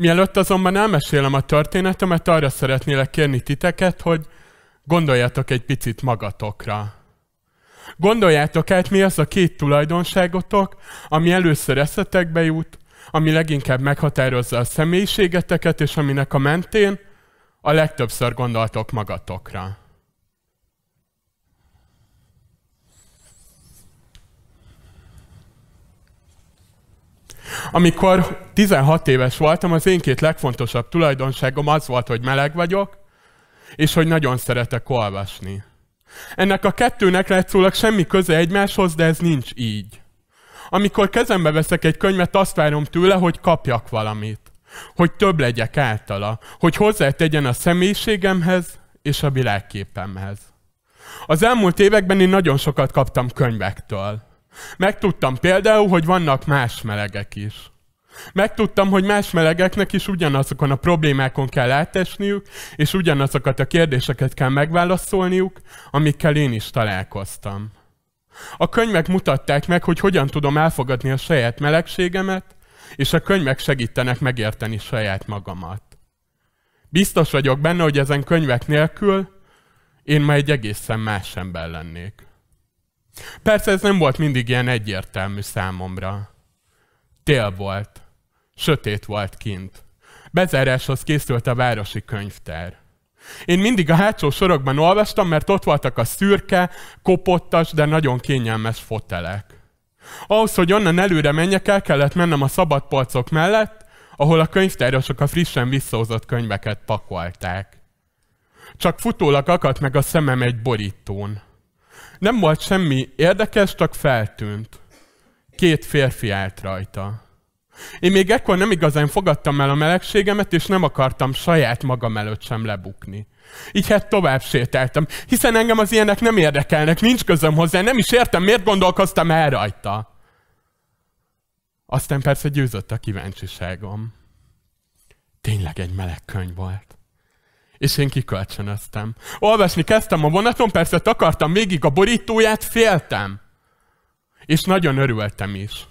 Mielőtt azonban elmesélem a történetemet, arra szeretnélek kérni titeket, hogy gondoljatok egy picit magatokra. Gondoljátok át, mi az a két tulajdonságotok, ami először eszetekbe jut, ami leginkább meghatározza a személyiségeteket, és aminek a mentén a legtöbbször gondoltok magatokra. Amikor 16 éves voltam, az én két legfontosabb tulajdonságom az volt, hogy meleg vagyok, és hogy nagyon szeretek olvasni. Ennek a kettőnek látszólag semmi köze egymáshoz, de ez nincs így. Amikor kezembe veszek egy könyvet, azt várom tőle, hogy kapjak valamit. Hogy több legyek általa. Hogy tegyen a személyiségemhez és a világképemhez. Az elmúlt években én nagyon sokat kaptam könyvektől. Megtudtam például, hogy vannak más melegek is. Megtudtam, hogy más melegeknek is ugyanazokon a problémákon kell átesniük, és ugyanazokat a kérdéseket kell megválaszolniuk, amikkel én is találkoztam. A könyvek mutatták meg, hogy hogyan tudom elfogadni a saját melegségemet, és a könyvek segítenek megérteni saját magamat. Biztos vagyok benne, hogy ezen könyvek nélkül én ma egy egészen más ember lennék. Persze ez nem volt mindig ilyen egyértelmű számomra. Tél volt, sötét volt kint. Bezáráshoz készült a városi könyvtár. Én mindig a hátsó sorokban olvastam, mert ott voltak a szürke, kopottas, de nagyon kényelmes fotelek. Ahhoz, hogy onnan előre menjek, el kellett mennem a szabad polcok mellett, ahol a könyvtárosok a frissen visszahozott könyveket pakolták. Csak futólag akadt meg a szemem egy borítón. Nem volt semmi érdekes, csak feltűnt. Két férfi állt rajta. Én még ekkor nem igazán fogadtam el a melegségemet, és nem akartam saját magam előtt sem lebukni. Így hát tovább sétáltam, hiszen engem az ilyenek nem érdekelnek, nincs közöm hozzá, nem is értem, miért gondolkoztam el rajta. Aztán persze győzött a kíváncsiságom. Tényleg egy meleg könyv volt és én kikölcsönöztem. Olvasni kezdtem a vonaton, persze takartam végig a borítóját, féltem. És nagyon örültem is.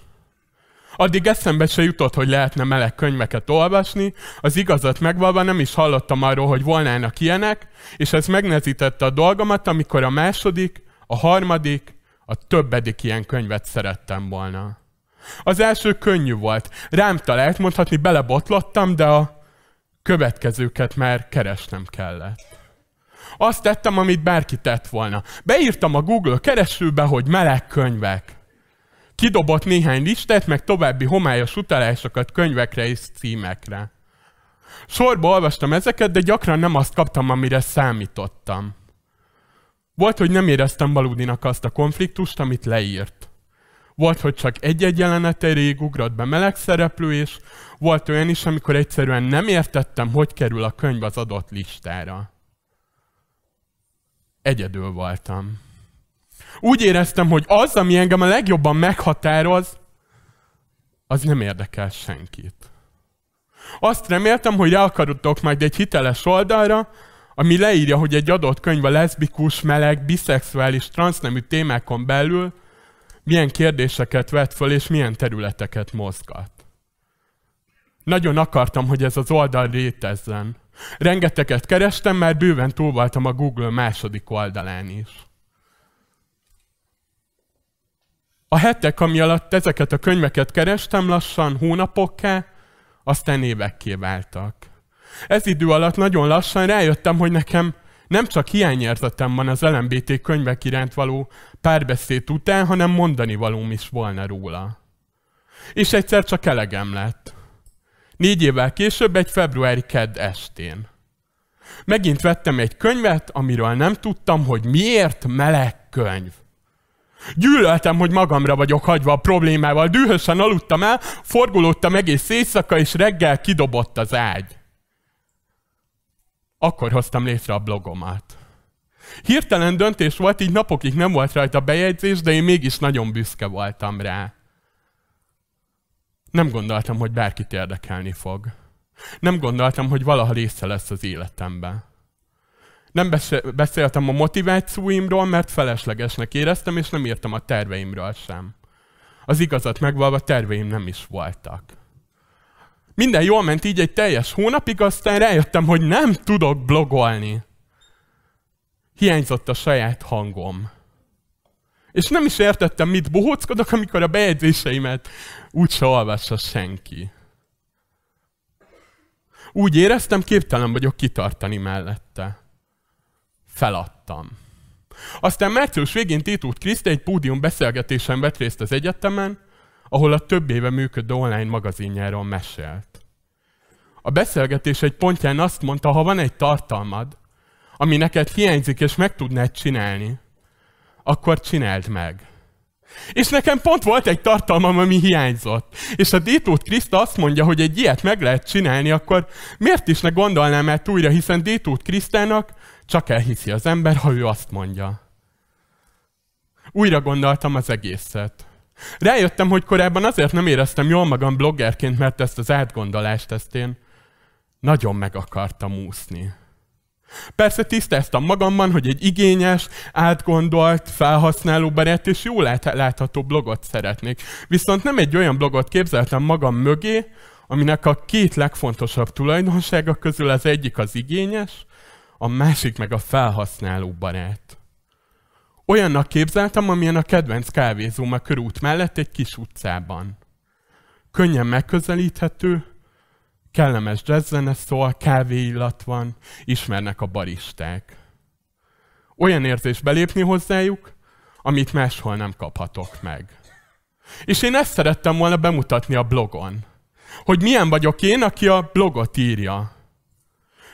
Addig eszembe se jutott, hogy lehetne meleg könyveket olvasni, az igazat megvalva nem is hallottam arról, hogy volnának ilyenek, és ez megnezítette a dolgomat, amikor a második, a harmadik, a többedik ilyen könyvet szerettem volna. Az első könnyű volt. Rám talált, mondhatni belebotlottam, de a következőket már keresnem kellett. Azt tettem, amit bárki tett volna. Beírtam a Google keresőbe, hogy meleg könyvek. Kidobott néhány listát, meg további homályos utalásokat könyvekre és címekre. Sorba olvastam ezeket, de gyakran nem azt kaptam, amire számítottam. Volt, hogy nem éreztem valódinak azt a konfliktust, amit leírt. Volt, hogy csak egy-egy jelenet erejéig ugrott be meleg szereplő, és volt olyan is, amikor egyszerűen nem értettem, hogy kerül a könyv az adott listára. Egyedül voltam. Úgy éreztem, hogy az, ami engem a legjobban meghatároz, az nem érdekel senkit. Azt reméltem, hogy akarodtok majd egy hiteles oldalra, ami leírja, hogy egy adott könyv a leszbikus, meleg, biszexuális, transznemű témákon belül milyen kérdéseket vet föl, és milyen területeket mozgat. Nagyon akartam, hogy ez az oldal létezzen. Rengeteget kerestem, már bőven túl voltam a Google második oldalán is. A hetek, ami alatt ezeket a könyveket kerestem, lassan hónapokká, aztán évekké váltak. Ez idő alatt nagyon lassan rájöttem, hogy nekem nem csak hiányérzetem van az LMBT könyvek iránt való párbeszéd után, hanem mondani valóm is volna róla. És egyszer csak elegem lett. Négy évvel később, egy februári kedd estén. Megint vettem egy könyvet, amiről nem tudtam, hogy miért meleg könyv. Gyűlöltem, hogy magamra vagyok hagyva a problémával, dühösen aludtam el, forgulódtam egész éjszaka, és reggel kidobott az ágy. Akkor hoztam létre a blogomat. Hirtelen döntés volt, így napokig nem volt rajta bejegyzés, de én mégis nagyon büszke voltam rá. Nem gondoltam, hogy bárkit érdekelni fog. Nem gondoltam, hogy valaha része lesz az életemben. Nem beszéltem a motivációimról, mert feleslegesnek éreztem, és nem írtam a terveimről sem. Az igazat megvalva terveim nem is voltak. Minden jól ment így egy teljes hónapig, aztán rájöttem, hogy nem tudok blogolni. Hiányzott a saját hangom. És nem is értettem, mit bohóckodok, amikor a bejegyzéseimet se olvassa senki. Úgy éreztem, képtelen vagyok kitartani mellette. Feladtam. Aztán március végén Tétút Kriszt egy pódium beszélgetésen vett részt az egyetemen, ahol a több éve működő online magazinjáról mesélt. A beszélgetés egy pontján azt mondta, ha van egy tartalmad, ami neked hiányzik, és meg tudnád csinálni, akkor csináld meg. És nekem pont volt egy tartalmam, ami hiányzott. És a Détót Kriszta azt mondja, hogy egy ilyet meg lehet csinálni, akkor miért is ne gondolnám el újra, hiszen Détót Krisztának csak elhiszi az ember, ha ő azt mondja. Újra gondoltam az egészet. Rájöttem, hogy korábban azért nem éreztem jól magam bloggerként, mert ezt az átgondolást ezt én nagyon meg akartam úszni. Persze tisztáztam magamban, hogy egy igényes, átgondolt, felhasználóbarát és jól látható blogot szeretnék. Viszont nem egy olyan blogot képzeltem magam mögé, aminek a két legfontosabb tulajdonsága közül az egyik az igényes, a másik meg a felhasználóbarát. Olyannak képzeltem, amilyen a kedvenc kávézóm a körút mellett egy kis utcában. Könnyen megközelíthető, kellemes jazzzene szól, illat van, ismernek a baristák. Olyan érzés belépni hozzájuk, amit máshol nem kaphatok meg. És én ezt szerettem volna bemutatni a blogon. Hogy milyen vagyok én, aki a blogot írja.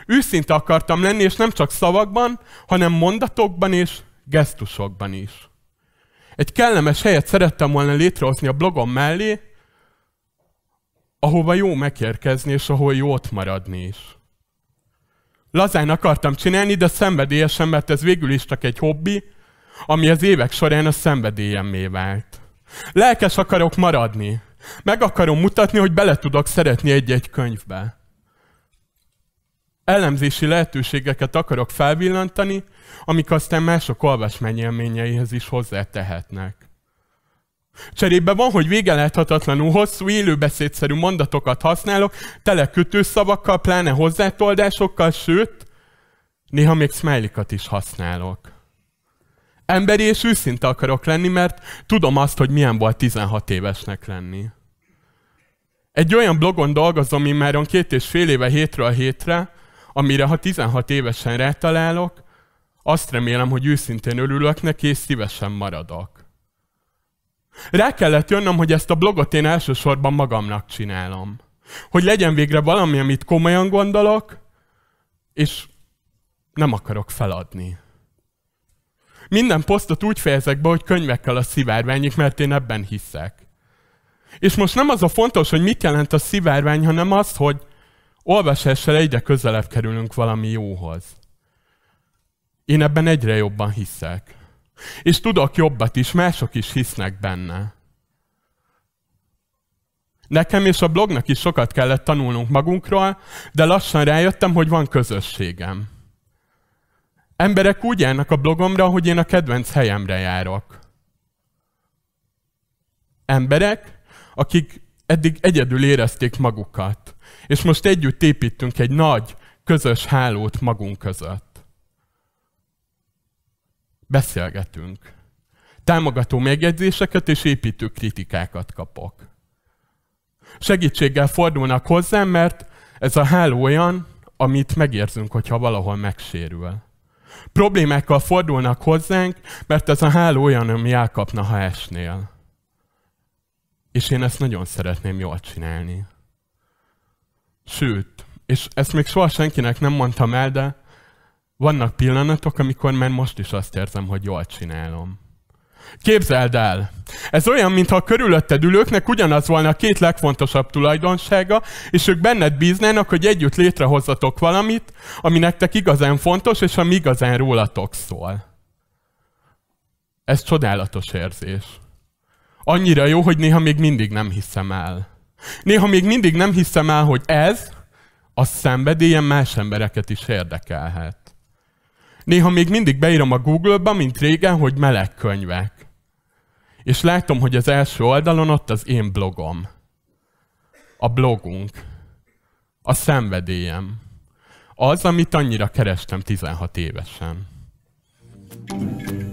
Őszinte akartam lenni, és nem csak szavakban, hanem mondatokban és gesztusokban is. Egy kellemes helyet szerettem volna létrehozni a blogom mellé, ahova jó megérkezni, és ahol jót maradni is. Lazán akartam csinálni, de szenvedélyesen, mert ez végül is csak egy hobbi, ami az évek során a szenvedélyemmé vált. Lelkes akarok maradni. Meg akarom mutatni, hogy bele tudok szeretni egy-egy könyvbe elemzési lehetőségeket akarok felvillantani, amik aztán mások olvasmányélményeihez is hozzátehetnek. Cserébe van, hogy láthatatlanul hosszú, élőbeszédszerű mondatokat használok, tele kötőszavakkal, pláne hozzátoldásokkal, sőt, néha még smiley-kat is használok. Emberi és őszinte akarok lenni, mert tudom azt, hogy milyen volt 16 évesnek lenni. Egy olyan blogon dolgozom immáron két és fél éve hétről hétre, amire ha 16 évesen rátalálok, azt remélem, hogy őszintén örülök neki, és szívesen maradok. Rá kellett jönnöm, hogy ezt a blogot én elsősorban magamnak csinálom. Hogy legyen végre valami, amit komolyan gondolok, és nem akarok feladni. Minden posztot úgy fejezek be, hogy könyvekkel a szivárványik, mert én ebben hiszek. És most nem az a fontos, hogy mit jelent a szivárvány, hanem az, hogy Olvasással egyre közelebb kerülünk valami jóhoz. Én ebben egyre jobban hiszek. És tudok jobbat is, mások is hisznek benne. Nekem és a blognak is sokat kellett tanulnunk magunkról, de lassan rájöttem, hogy van közösségem. Emberek úgy járnak a blogomra, hogy én a kedvenc helyemre járok. Emberek, akik eddig egyedül érezték magukat. És most együtt építünk egy nagy, közös hálót magunk között. Beszélgetünk. Támogató megjegyzéseket és építő kritikákat kapok. Segítséggel fordulnak hozzám, mert ez a háló olyan, amit megérzünk, hogyha valahol megsérül. Problémákkal fordulnak hozzánk, mert ez a háló olyan, ami elkapna, ha esnél. És én ezt nagyon szeretném jól csinálni. Sőt, és ezt még soha senkinek nem mondtam el, de vannak pillanatok, amikor már most is azt érzem, hogy jól csinálom. Képzeld el! Ez olyan, mintha a körülötted ülőknek ugyanaz volna a két legfontosabb tulajdonsága, és ők benned bíznának, hogy együtt létrehozzatok valamit, ami nektek igazán fontos, és ami igazán rólatok szól. Ez csodálatos érzés. Annyira jó, hogy néha még mindig nem hiszem el. Néha még mindig nem hiszem el, hogy ez a szenvedélyem más embereket is érdekelhet. Néha még mindig beírom a Google-ba, mint régen, hogy meleg könyvek. És látom, hogy az első oldalon ott az én blogom. A blogunk. A szenvedélyem. Az, amit annyira kerestem 16 évesen. thank you